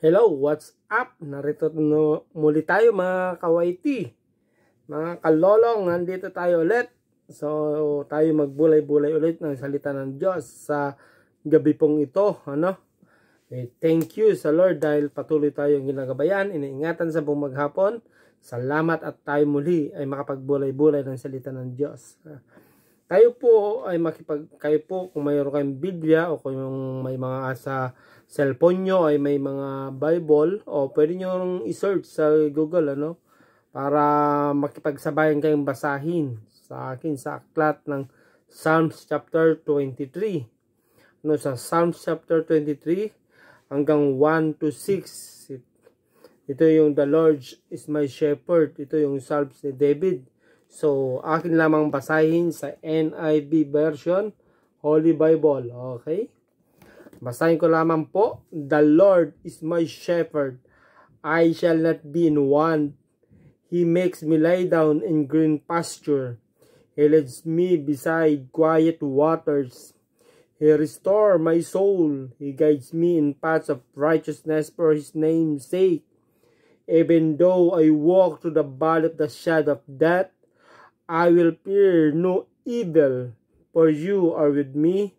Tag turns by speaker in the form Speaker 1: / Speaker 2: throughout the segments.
Speaker 1: Hello, what's up? Narito no, muli tayo mga kawaiti. Mga kalolong, nandito tayo ulit. So, tayo magbulay-bulay ulit ng salita ng Diyos sa gabi pong ito. Ano? Okay, eh, thank you sa Lord dahil patuloy tayong ginagabayan, iniingatan sa buong maghapon. Salamat at tayo muli ay makapagbulay-bulay ng salita ng Diyos. Kayo po ay makipag kayo po kung mayroon kayong Biblia o kung may mga asa cellphone nyo ay may mga Bible o pwede nyo i-search sa Google ano para makipagsabayan kayong basahin sa akin sa aklat ng Psalms chapter 23 no sa Psalms chapter 23 hanggang 1 to 6 ito yung the Lord is my shepherd ito yung Psalms ni David So, akin lamang basahin sa NIV version, Holy Bible. Okay? Basahin ko lamang po, The Lord is my shepherd. I shall not be in want. He makes me lie down in green pasture. He leads me beside quiet waters. He restores my soul. He guides me in paths of righteousness for his name's sake. Even though I walk through the valley of the shadow of death, I will fear no evil, for you are with me.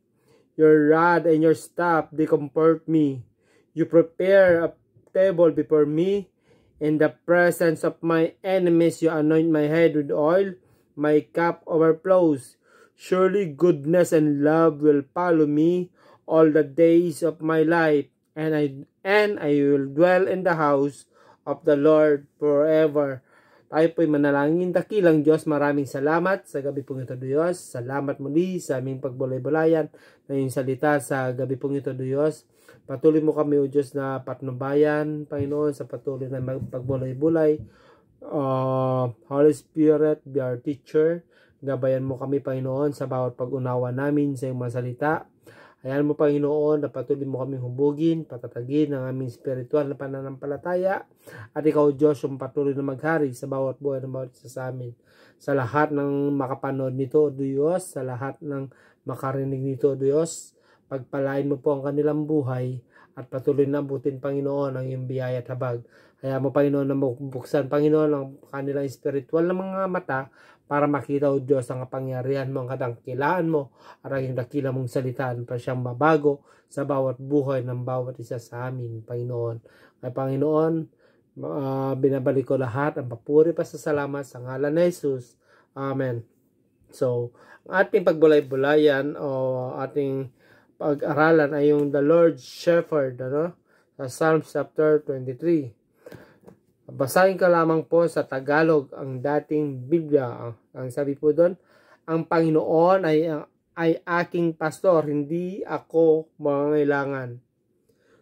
Speaker 1: Your rod and your staff, they comfort me. You prepare a table before me. In the presence of my enemies, you anoint my head with oil. My cup overflows. Surely goodness and love will follow me all the days of my life, and I and I will dwell in the house of the Lord forever. Tayo po'y manalangin dakilang Diyos. Maraming salamat sa gabi pong ito, Diyos. Salamat muli sa aming pagbulay-bulayan na yung salita sa gabi pong ito, Diyos. Patuloy mo kami, O Diyos, na patnubayan, Panginoon, sa patuloy na pagbulay-bulay. Uh, Holy Spirit, be our teacher. Gabayan mo kami, Panginoon, sa bawat pag-unawa namin sa iyong mga salita. Hayaan mo Panginoon na patuloy mo kaming humbugin, patatagin ng aming spiritual na pananampalataya at ikaw Diyos yung patuloy na maghari sa bawat buhay ng bawat isa sa amin. Sa lahat ng makapanood nito o Diyos, sa lahat ng makarinig nito o Diyos, pagpalain mo po ang kanilang buhay at patuloy na abutin Panginoon ang iyong biyaya at habag. Kaya mo Panginoon na mabuksan Panginoon ang kanilang spiritual na mga mata para makita o Diyos ang kapangyarihan mo, ang kadangkilaan mo, at ang dakila mong salitaan para siyang mabago sa bawat buhay ng bawat isa sa amin, Panginoon. Ay Panginoon, uh, binabalik ko lahat ang papuri pa sa salamat sa ngalan ni Jesus. Amen. So, ang ating pagbulay-bulayan o ating pag-aralan ay yung the Lord Shepherd, ano? Sa Psalms chapter 23. Basahin ka lamang po sa Tagalog ang dating Biblia. Ang sabi po doon, ang Panginoon ay, ay aking pastor, hindi ako mangangailangan.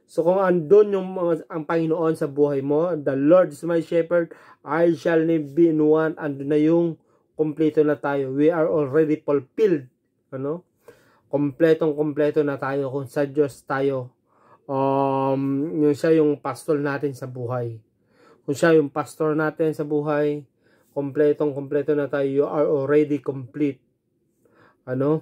Speaker 1: So kung andun yung ang Panginoon sa buhay mo, the Lord is my shepherd, I shall never be in one. Andun na yung kompleto na tayo. We are already fulfilled. Ano? Kompletong kompleto na tayo kung sa Diyos tayo. Um, yun siya yung pastol natin sa buhay. Kung siya yung pastor natin sa buhay, kompletong kompleto na tayo. You are already complete. Ano?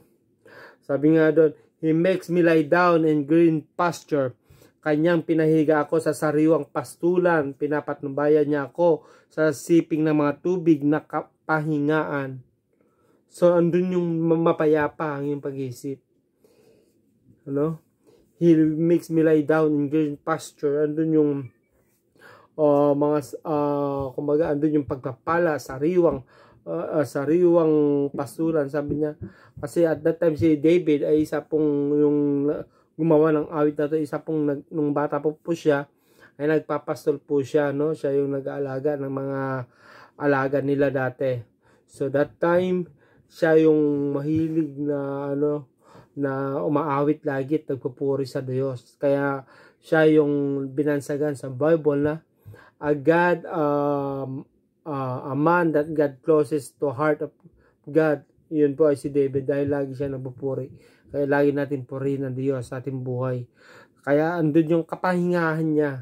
Speaker 1: Sabi nga doon, He makes me lie down in green pasture. Kanyang pinahiga ako sa sariwang pastulan. Pinapatnubayan niya ako sa siping ng mga tubig na kapahingaan. So, andun yung mapayapa ang yung pag-iisip. Ano? He makes me lie down in green pasture. Andun yung o ah, mga uh, kumbaga andun yung pagpapala sariwang uh, ah, uh, riwang pasuran sabi niya kasi at that time si David ay isa pong yung gumawa ng awit na to isa pong nag, nung bata po po siya ay nagpapastol po siya no siya yung nag-aalaga ng mga alaga nila dati so that time siya yung mahilig na ano na umaawit lagi at nagpupuri sa Diyos kaya siya yung binansagan sa Bible na a God um, uh, a man that God closest to heart of God yun po ay si David dahil lagi siya nagpupuri kaya lagi natin purihin ang Diyos sa ating buhay kaya andun yung kapahingahan niya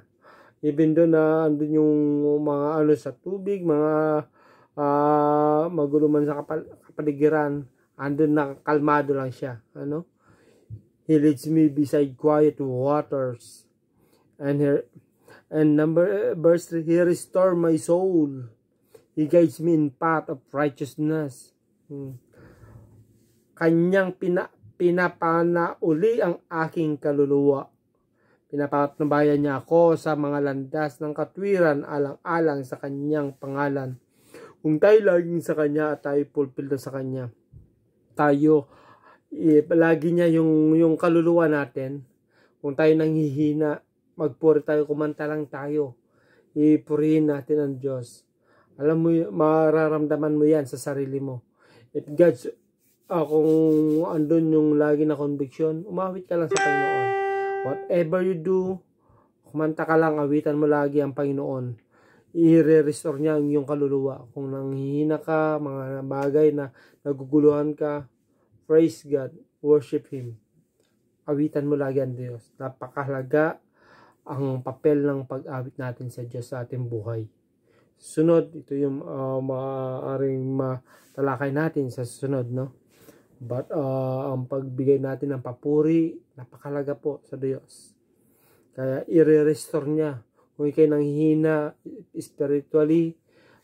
Speaker 1: even doon na uh, andun yung mga ano sa tubig mga uh, magulo man sa kapal kapaligiran andun na kalmado lang siya ano He leads me beside quiet waters and her And number verse He restored my soul. He guides me in path of righteousness. Hmm. Kanyang pina, pinapana uli ang aking kaluluwa. Pinapatnubayan niya ako sa mga landas ng katwiran alang-alang sa kanyang pangalan. Kung tayo laging sa kanya at tayo fulfilled sa kanya, tayo, eh, lagi niya yung, yung kaluluwa natin. Kung tayo nanghihina, magpuri tayo, kumanta lang tayo. Ipurihin natin ang Diyos. Alam mo, mararamdaman mo yan sa sarili mo. If God's, ah, kung andun yung lagi na conviction, umawit ka lang sa Panginoon. Whatever you do, kumanta ka lang, awitan mo lagi ang Panginoon. I-restore niya ang iyong kaluluwa. Kung nanghihina ka, mga bagay na naguguluhan ka, praise God, worship Him. Awitan mo lagi ang Diyos. Napakahalaga ang papel ng pag-awit natin sa Diyos sa ating buhay. Sunod, ito yung uh, maaaring matalakay natin sa sunod, no? But uh, ang pagbigay natin ng papuri, napakalaga po sa Diyos. Kaya i-restore niya. Kung ikay nanghihina spiritually,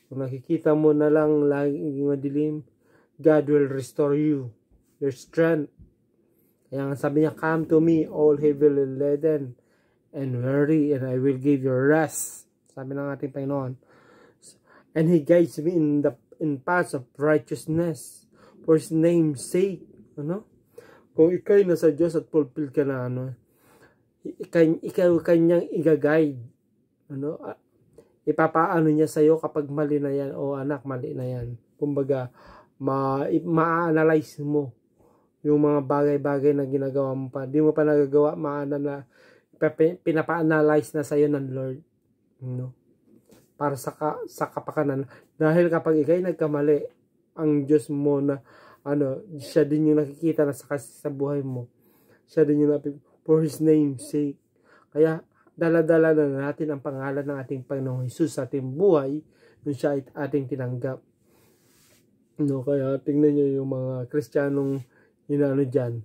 Speaker 1: kung nakikita mo na lang laging madilim, God will restore you, your strength. Kaya nga sabi niya, come to me, all heavily laden, and weary, and I will give you rest. Sabi ng ating Panginoon. And He guides me in the in paths of righteousness for His name's sake. Ano? Kung ikay na sa Diyos at fulfill ka na, ano, ikay, ikaw kanyang igaguide. Ano? Ah, ipapaano niya sa iyo kapag mali na yan. O anak, mali na yan. Kumbaga, ma ma-analyze mo yung mga bagay-bagay na ginagawa mo pa. Di mo pa nagagawa, maana na pinapa-analyze na sa'yo ng Lord. No? Para sa, ka, sa kapakanan. Dahil kapag ikay nagkamali, ang Diyos mo na, ano, siya din yung nakikita na sa, sa buhay mo. Siya din yung napip, for His name's sake. Kaya, daladala -dala na natin ang pangalan ng ating Panginoong Hesus sa ating buhay nung siya ay ating tinanggap. No, kaya tingnan niyo yung mga Kristiyanong inaano diyan.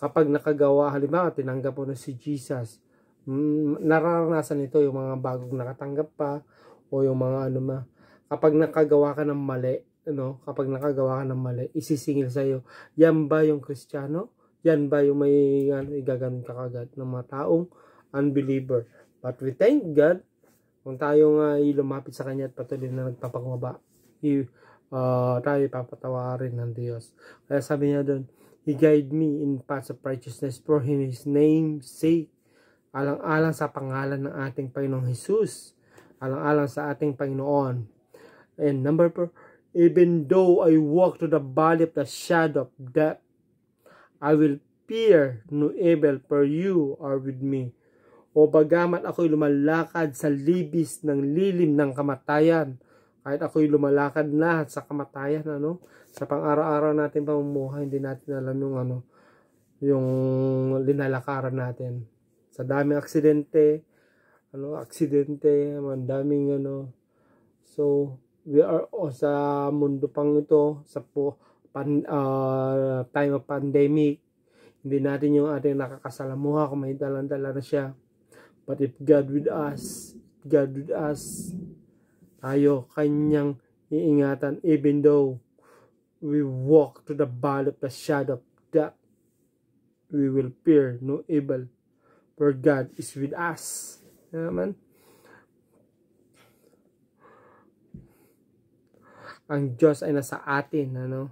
Speaker 1: Kapag nakagawa halimbawa tinanggap mo na si Jesus, Mm, nararanasan nito yung mga bagong nakatanggap pa o yung mga ano ma kapag nakagawa ka ng mali ano kapag nakagawa ka ng mali isisingil sa iyo yan ba yung kristiyano yan ba yung may ano, igaganon ka kagad ng mga taong unbeliever but we thank God kung tayo nga uh, lumapit sa kanya at patuloy na nagpapakumbaba uh, ah, tayo papatawarin ng Diyos kaya sabi niya doon He guide me in paths of righteousness for His name's sake alang-alang sa pangalan ng ating Panginoong Hesus, alang-alang sa ating Panginoon. And number four, even though I walk through the valley of the shadow of death, I will fear no evil for you are with me. O bagamat ako'y lumalakad sa libis ng lilim ng kamatayan, kahit ako'y lumalakad na sa kamatayan, ano, sa pang-araw-araw natin pamumuhay, hindi natin alam yung ano, yung linalakaran natin sa daming aksidente, ano, aksidente, man daming ano. So, we are oh, sa mundo pang ito, sa po, pan, uh, time of pandemic, hindi natin yung ating nakakasalamuha kung may dalang dala na siya. But if God with us, God with us, tayo kanyang iingatan even though we walk to the valley of the shadow of death, we will fear no evil for God is with us. Amen. Ang Diyos ay nasa atin, ano?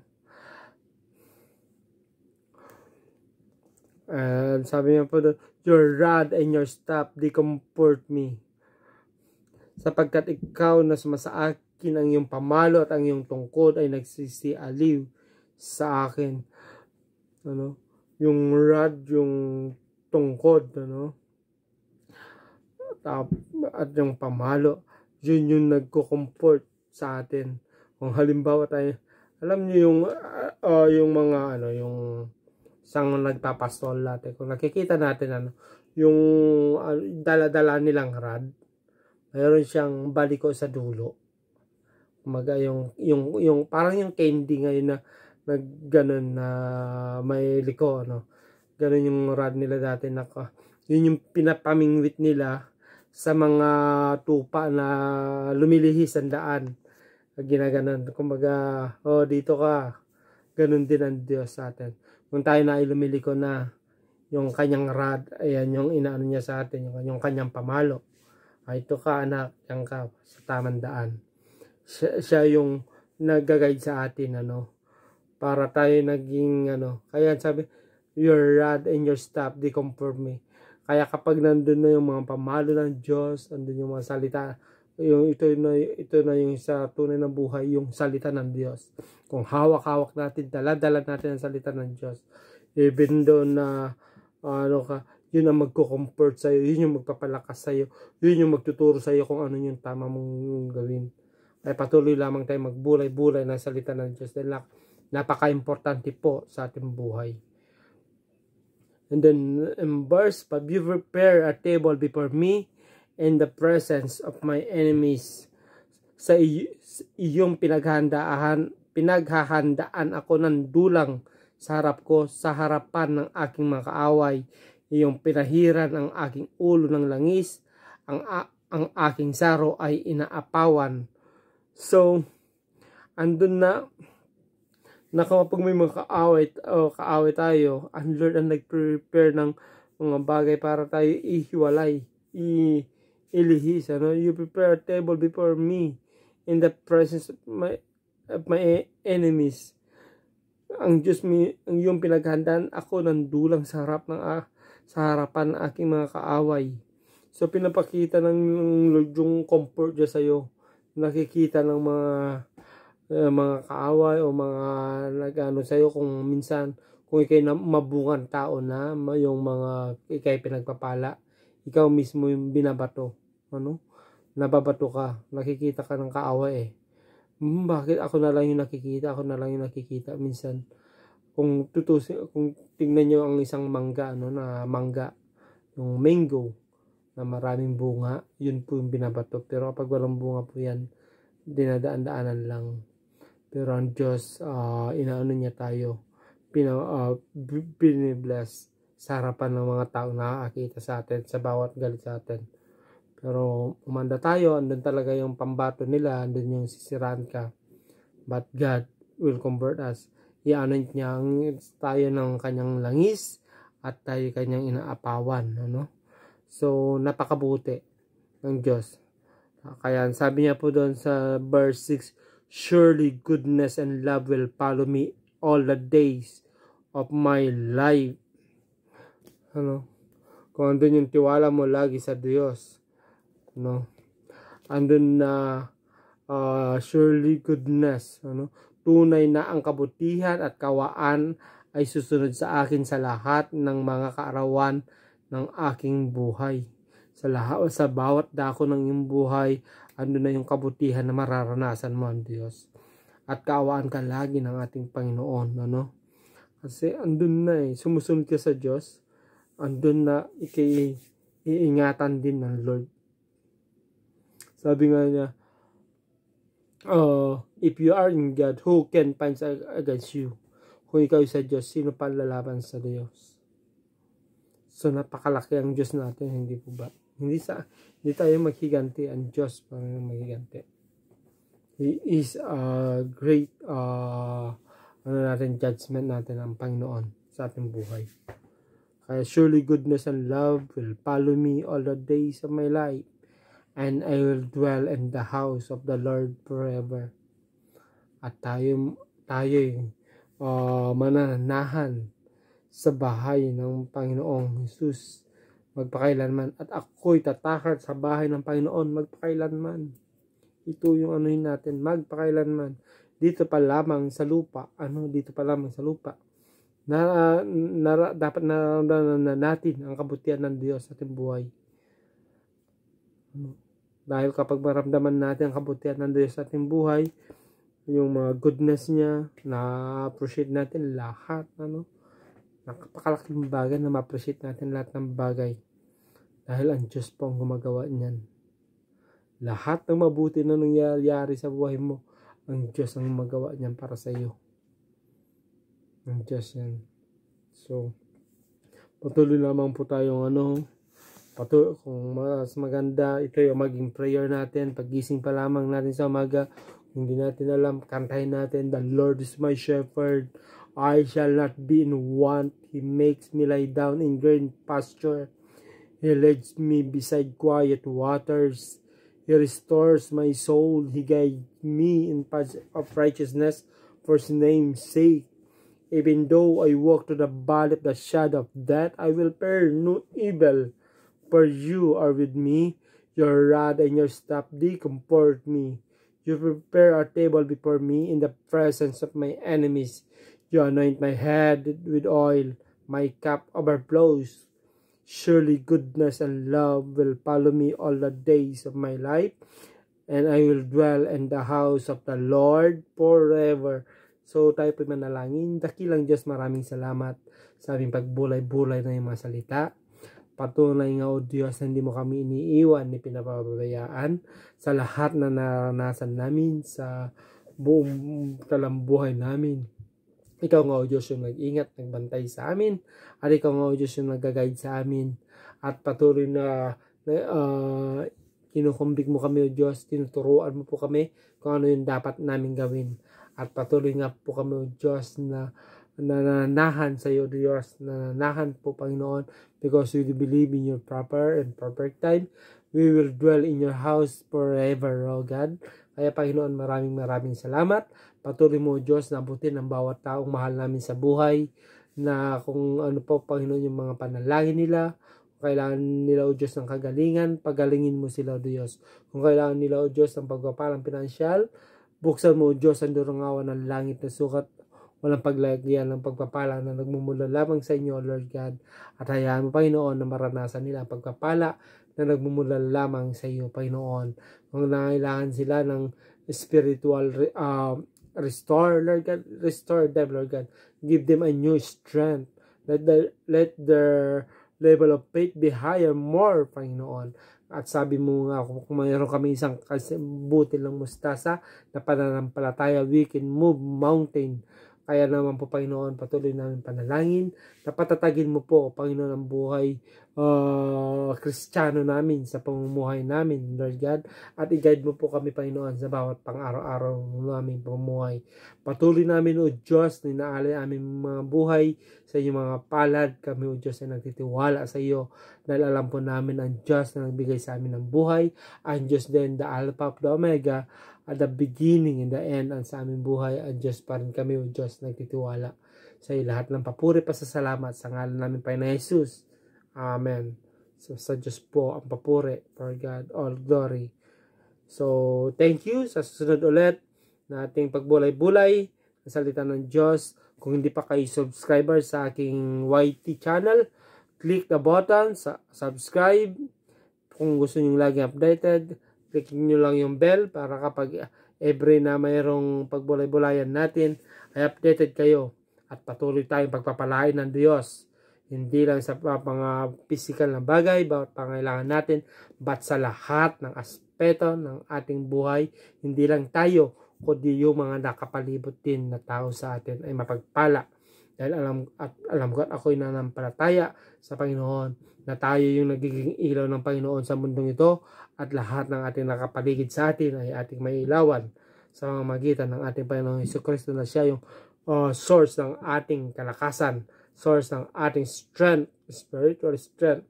Speaker 1: And sabi niya po doon, Your rod and your staff, they comfort me. Sapagkat ikaw na sumasa akin ang iyong pamalo at ang iyong tungkod ay nagsisialiw sa akin. Ano? Yung rod, yung tungkod ano at, at yung pamalo yun yung nagko-comfort sa atin kung halimbawa tayo alam niyo yung uh, yung mga ano yung isang nagpapastol late kung nakikita natin ano yung uh, dala-dala nilang rad mayroon siyang baliko sa dulo kumaga yung yung yung parang yung candy ngayon na nagganon na may liko ano Ganun yung rod nila dati. Naka, yun yung pinapamingwit nila sa mga tupa na lumilihis ang daan. Ginaganon. Kumbaga, oh dito ka. Ganun din ang Diyos sa atin. Kung tayo na ay lumiliko na yung kanyang rad, ayan yung inaano niya sa atin, yung, yung kanyang pamalo. Ay, ah, ito ka anak, yan ka sa tamang daan. Siya, siya yung nag sa atin, ano, para tayo naging, ano, kaya sabi, Your rod and your staff, they comfort me. Kaya kapag nandun na yung mga pamalo ng Diyos, nandun yung mga salita, yung ito na ito na yung sa tunay na buhay, yung salita ng Diyos. Kung hawak-hawak natin, dala-dala natin ang salita ng Diyos. Even though na ano ka, yun ang magko-comfort sa iyo, yun yung magpapalakas sa iyo, yun yung magtuturo sa iyo kung ano yung tama mong gawin. Ay patuloy lamang tayong magbulay-bulay ng salita ng Diyos dahil napaka-importante po sa ating buhay and then in verse, But you prepare a table before me in the presence of my enemies. Sa iyong pinaghandaahan, pinaghahandaan ako ng dulang sa harap ko, sa harapan ng aking mga kaaway. Iyong pinahiran ang aking ulo ng langis, ang, ang aking saro ay inaapawan. So, andun na na kapag may mga kaaway o kaaway tayo, ang Lord ang nag-prepare ng mga bagay para tayo ihiwalay, i ilihis, ano? You prepare a table before me in the presence of my, of my enemies. Ang Diyos mi, ang iyong pinaghandaan, ako ng dulang sa harap ng ah, sa harapan ng aking mga kaaway. So pinapakita ng Lord yung comfort niya sa iyo. Nakikita ng mga eh, mga kaaway o mga nagano sa iyo kung minsan kung ikay na mabungan tao na yung mga ikay pinagpapala ikaw mismo yung binabato ano nababato ka nakikita ka ng kaaway eh hmm, bakit ako na lang yung nakikita ako na lang yung nakikita minsan kung tutusin kung tingnan niyo ang isang mangga ano na mangga yung mango na maraming bunga yun po yung binabato pero kapag walang bunga po yan dinadaan-daanan lang pero ang Diyos, uh, inaano niya tayo, pina, uh, binibless sa harapan ng mga tao na nakakita sa atin, sa bawat galit sa atin. Pero umanda tayo, andun talaga yung pambato nila, andun yung sisiraan ka. But God will convert us. Iaanod niya tayo ng kanyang langis at tayo kanyang inaapawan. Ano? So, napakabuti ng Diyos. Kaya sabi niya po doon sa verse 6, Surely goodness and love will follow me all the days of my life. Ano? Kung andun yung tiwala mo lagi sa Diyos. No? Andun na uh, surely goodness. Ano? Tunay na ang kabutihan at kawaan ay susunod sa akin sa lahat ng mga kaarawan ng aking buhay. Sa, lahat, sa bawat dako ng iyong buhay ano na yung kabutihan na mararanasan mo ang Diyos. At kaawaan ka lagi ng ating Panginoon. Ano? Kasi andun na eh. Sumusunod ka sa Diyos. Andun na ikiingatan din ng Lord. Sabi nga niya, oh, if you are in God, who can find against you? Kung ikaw sa Diyos, sino pa lalaban sa Diyos? So napakalaki ang Diyos natin, hindi po ba? Hindi sa hindi tayo maghiganti ang Diyos para maghiganti. He is a great uh, ano natin judgment natin ang Panginoon sa ating buhay. Kaya surely goodness and love will follow me all the days of my life and I will dwell in the house of the Lord forever. At tayo tayo uh, mananahan sa bahay ng Panginoong Jesus magpakailanman. At ako'y tatakad sa bahay ng Panginoon magpakailanman. Ito yung anuhin natin, magpakailanman. Dito pa lamang sa lupa. Ano? Dito pa lamang sa lupa. Na, na, dapat nararamdaman na natin ang kabutihan ng Diyos sa ating buhay. Ano? Dahil kapag maramdaman natin ang kabutihan ng Diyos sa ating buhay, yung mga goodness niya, na-appreciate natin lahat, ano? Napakalaking bagay na ma-appreciate natin lahat ng bagay. Dahil ang Diyos po ang gumagawa niyan. Lahat ng mabuti na nangyayari sa buhay mo, ang Diyos ang magawa niyan para sa iyo. Ang Diyos yan. So, patuloy lamang po tayong ano, patuloy, kung mas maganda, ito yung maging prayer natin, pagising pa lamang natin sa umaga, hindi natin alam, kantahin natin, The Lord is my shepherd, I shall not be in want. He makes me lie down in green pasture. He leads me beside quiet waters. He restores my soul. He guides me in paths of righteousness for his name's sake. Even though I walk through the valley of the shadow of death, I will fear no evil, for you are with me. Your rod and your staff, they comfort me. You prepare a table before me in the presence of my enemies. You anoint my head with oil, my cup overflows. Surely goodness and love will follow me all the days of my life, and I will dwell in the house of the Lord forever. So tayo po manalangin. Dakilang Diyos, maraming salamat sa aming pagbulay-bulay na yung mga salita. Patunay nga o Diyos na hindi mo kami iniiwan ni pinapababayaan sa lahat na naranasan namin sa buong talambuhay namin. Ikaw nga o Diyos yung nag-ingat, nagbantay sa amin. At ikaw nga o Diyos yung nag-guide sa amin. At patuloy na, na uh, kinukumbig mo kami o Diyos, tinuturuan mo po kami kung ano yung dapat namin gawin. At patuloy nga po kami o Diyos na nananahan sa iyo Diyos, nananahan po Panginoon because we believe in your proper and perfect time. We will dwell in your house forever, O God. Kaya Panginoon maraming maraming salamat. Patuloy mo Diyos na abutin ang bawat taong mahal namin sa buhay na kung ano po Panginoon yung mga panalangin nila kailangan nila o Diyos ng kagalingan, pagalingin mo sila o Diyos. Kung kailangan nila o Diyos ng pagpapalang pinansyal, buksan mo o Diyos ang durangawan ng langit na sukat walang paglagyan ng pagpapala na nagmumula lamang sa inyo, Lord God. At hayaan mo, Panginoon, na maranasan nila ang pagpapala na nagmumula lamang sa iyo, Panginoon. Mga nangailangan sila ng spiritual uh, restore, Lord God. Restore them, Lord God. Give them a new strength. Let, the, let their level of faith be higher, more, Panginoon. At sabi mo nga, kung mayroon kami isang butil ng mustasa na pananampalataya, we can move mountain kaya naman po Panginoon, patuloy namin panalangin na patatagin mo po Panginoon ang buhay uh, namin sa pamumuhay namin Lord God at i-guide mo po kami Panginoon sa bawat pang-araw-araw namin pamumuhay. Patuloy namin o Diyos na inaalay aming mga buhay sa inyong mga palad. Kami o Diyos ay nagtitiwala sa iyo dahil alam po namin ang Diyos na nagbigay sa amin ng buhay. Ang Diyos din, the Alpha of the Omega at the beginning and the end ang sa aming buhay at Diyos pa rin kami o Diyos nagtitiwala sa lahat ng papuri pa sa salamat sa ngalan namin pa na Jesus Amen so sa Diyos po ang papuri for God all glory so thank you sa susunod ulit na ating pagbulay-bulay ng salita ng Diyos kung hindi pa kayo subscriber sa aking YT channel click the button sa subscribe kung gusto niyo lagi updated click nyo lang yung bell para kapag ah, every na mayroong pagbulay-bulayan natin ay updated kayo at patuloy tayong pagpapalain ng Diyos. Hindi lang sa mga physical na bagay, bawat pangailangan natin, but sa lahat ng aspeto ng ating buhay, hindi lang tayo, kundi yung mga nakapalibot din na tao sa atin ay mapagpala. Dahil alam, at alam ko at ako'y nanampalataya sa Panginoon na tayo yung nagiging ilaw ng Panginoon sa mundong ito at lahat ng ating nakapaligid sa atin ay ating may mailawan sa pamamagitan ng ating Panginoong Heso Kristo na siya yung uh, source ng ating kalakasan, source ng ating strength, spiritual strength,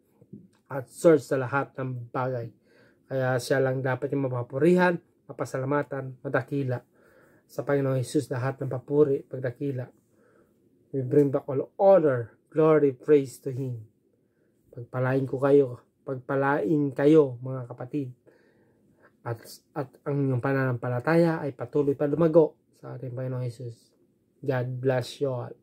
Speaker 1: at source sa lahat ng bagay. Kaya siya lang dapat yung mapapurihan, mapasalamatan, madakila. Sa Panginoong Hesus lahat ng papuri, pagdakila. We bring back all honor, glory, praise to Him. Pagpalain ko kayo, pagpalain kayo mga kapatid. At, at ang inyong pananampalataya ay patuloy pa lumago sa ating Panginoong Jesus. God bless you all.